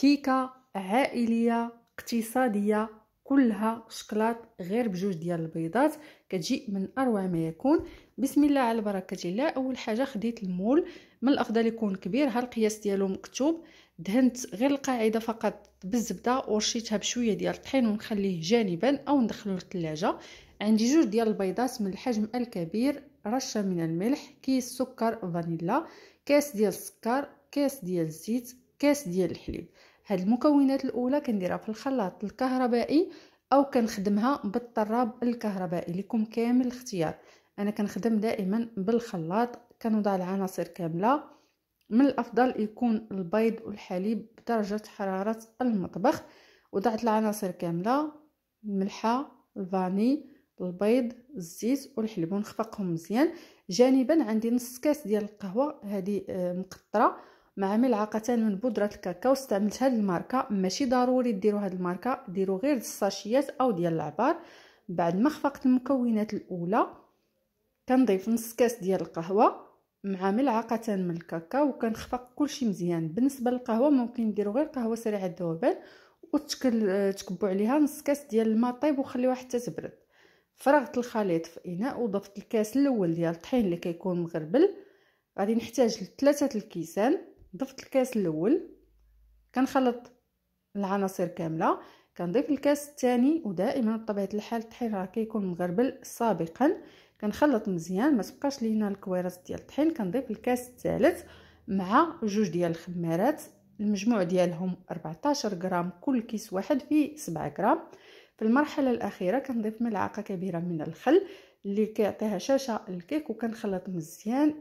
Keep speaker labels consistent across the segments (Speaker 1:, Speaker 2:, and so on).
Speaker 1: كيكه عائليه اقتصاديه كلها شكلاط غير بجوج ديال البيضات كتجي من اروع ما يكون بسم الله على بركه الله اول حاجه خديت المول من الافضل يكون كبير ها القياس ديالو مكتوب دهنت غير القاعده فقط بالزبده ورشيتها بشويه ديال الطحين ونخليه جانبا او ندخلو للثلاجه عندي جوج ديال البيضات من الحجم الكبير رشه من الملح كيس سكر فانيلا كاس ديال السكر كاس ديال الزيت كاس ديال الحليب هاد المكونات الاولى كنديرها في الخلاط الكهربائي او كنخدمها بالطراب الكهربائي لكم كامل الاختيار انا كنخدم دائما بالخلاط كنوضع العناصر كامله من الافضل يكون البيض والحليب بدرجه حراره المطبخ وضعت العناصر كامله الملحه الفاني البيض الزيت والحليب ونخفقهم مزيان جانبا عندي نص كاس ديال القهوه هذه آه، مقطره مع ملعقه من بودره الكاكاو استعملت هذه الماركه ماشي ضروري ديروا هذه الماركه ديروا غير الساشيات او ديال العبار بعد ما خفقت المكونات الاولى كنضيف نص كاس ديال القهوه مع ملعقه من الكاكاو وكنخفق كلشي مزيان بالنسبه للقهوه ممكن ديرو غير قهوه سريعه الذوبان وتكبو عليها نص كاس ديال الماء طيب وخليوها حتى تبرد فرغت الخليط في اناء وضفت الكاس الاول ديال الطحين اللي كيكون مغربل غادي نحتاج لثلاثه الكيسان ضفت الكاس الاول كنخلط العناصر كامله كنضيف الكاس الثاني ودائما بطبيعه الحال الطحين راه كيكون مغربل سابقا كنخلط مزيان ما تبقاش لينا الكويرات ديال الطحين كنضيف الكاس الثالث مع جوج ديال الخمارات المجموع ديالهم 14 غرام كل كيس واحد فيه 7 غرام في المرحله الاخيره كنضيف ملعقه كبيره من الخل اللي كيعطيها شاشه الكيك وكنخلط مزيان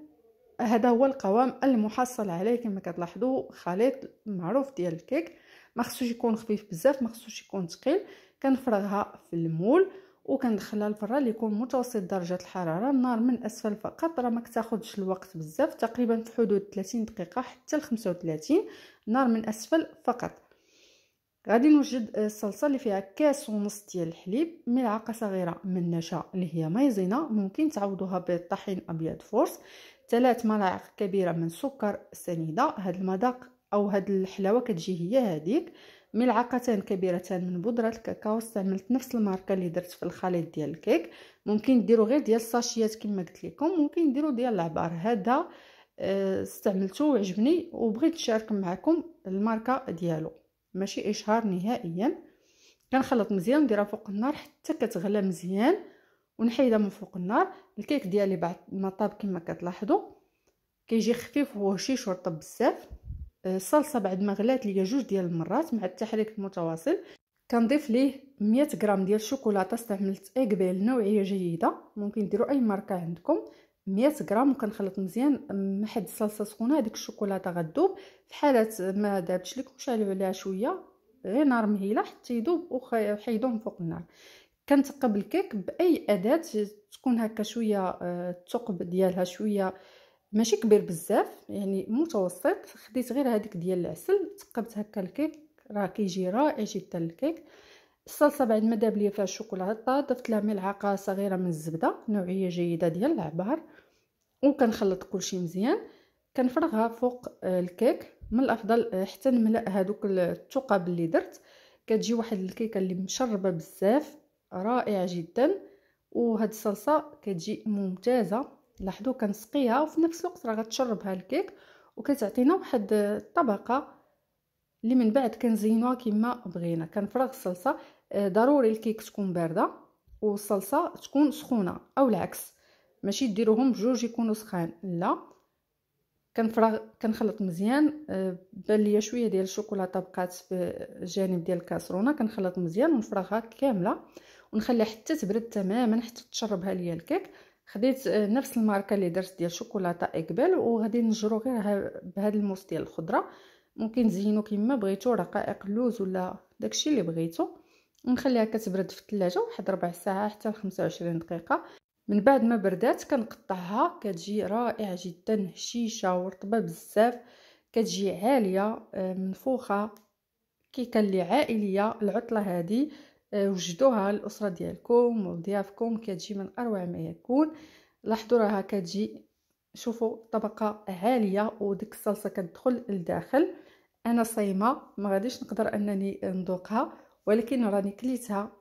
Speaker 1: هذا هو القوام المحصل عليه كما كتلاحظوا خليط معروف ديال الكيك ما خصوش يكون خفيف بزاف ما خصوش يكون ثقيل كنفرغها في المول وكندخلها الفران اللي يكون متوسط درجه الحراره النار من اسفل فقط راه ما كتاخذش الوقت بزاف تقريبا في حدود 30 دقيقه حتى ل 35 نار من اسفل فقط غادي نوجد الصلصه اللي فيها كاس ونص ديال الحليب ملعقه صغيره من النشا اللي هي مايزينا ممكن تعوضوها بطحين ابيض فورس ثلاث ملاعق كبيرة من سكر سنيدة هاد المذاق أو هاد الحلاوة كتجي هي هاديك ملعقتان كبيرتان من بودرة الكاكاو استعملت نفس الماركة اللي درت في الخليط ديال الكيك ممكن ديروا غير ديال الساشيات كما قلت لكم ممكن ديروا ديال العبار هذا آه، استعملته وعجبني وبغيت نشارك معكم الماركة ديالو ماشي اشهار نهائيا كنخلط مزيان نديرها فوق النار حتى كتغلى مزيان ونحيدها من فوق النار الكيك ديالي بعد ما طاب كما كتلاحظوا كيجي خفيف وهشيش ورطب بزاف الصلصه آه، بعد ما غلات ليا جوج ديال المرات مع التحريك المتواصل كنضيف ليه 100 غرام ديال الشوكولاته استعملت اكبيل نوعيه جيده ممكن ديروا اي ماركه عندكم 100 غرام وكنخلط مزيان مع حد الصلصه سخونه هذيك الشوكولاته غدوب في حاله ما دابتش لكم شعلوا عليها شويه غير نار مهيله حتى يذوب وحيدوه من فوق النار كنتقب الكيك باي اداه تكون هكا شويه آه، الثقب ديالها شويه ماشي كبير بزاف يعني متوسط خديت غير هذيك ديال العسل تقبت هكا الكيك راه كيجي رائع جدا الكيك الصلصه بعد ما داب ليا فيها الشوكولاته ضفت لها ملعقه صغيره من الزبده نوعيه جيده ديال العبار وكنخلط كلشي مزيان كنفرغها فوق آه، الكيك من الافضل آه، حتى نملا هذوك الثقب اللي درت كتجي واحد الكيكه اللي مشربه بزاف رائع جدا وهاد الصلصه كتجي ممتازه لاحظوا كنسقيها وفي نفس الوقت راه غتشربها الكيك وكتعطينا واحد الطبقه اللي من بعد كنزينوها كما بغينا كنفرغ الصلصه آه، ضروري الكيك تكون بارده والصلصه تكون سخونه او العكس ماشي ديروهم بجوج يكونوا سخان لا كنفرغ كنخلط مزيان آه، بان ليا شويه ديال الشوكولاته بقات في الجانب ديال الكاسرونه كنخلط مزيان ونفرغها كامله ونخليها حتى تبرد تماما حتى تشربها ليا الكيك خديت آه، نفس الماركه اللي درت ديال شوكولاته اقبال وغادي نجرو غير بهذا الموس ديال الخضره ممكن تزينو كيما بغيتو رقائق اللوز ولا داكشي اللي بغيتو ونخليها كتبرد في الثلاجه واحد ربع ساعه حتى 25 دقيقه من بعد ما بردات كنقطعها كتجي رائعه جدا هشيشه ورطبه بزاف كتجي عاليه آه، منفوخه كيكه اللي عائليه العطله هذه آه، وجدوها للاسره ديالكم ولضيافكم كتجي من اروع ما يكون لاحظوا راها كتجي شوفوا طبقه عاليه وديك الصلصه كتدخل لداخل انا صايمه ما غاديش نقدر انني نذوقها ولكن راني كليتها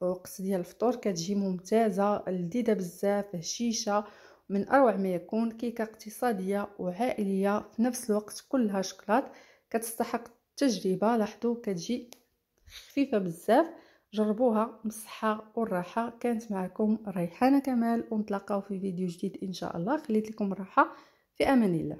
Speaker 1: وقت ديال الفطور كتجي ممتازه لذيذه بزاف هشيشه من اروع ما يكون كيكه اقتصاديه وعائليه في نفس الوقت كلها شوكولات كتستحق التجربه لاحظوا كتجي خفيفه بزاف جربوها بالصحة والراحة كانت معكم ريحانة كمال ونتلاقاو في فيديو جديد إن شاء الله خليت لكم الراحة في أمان الله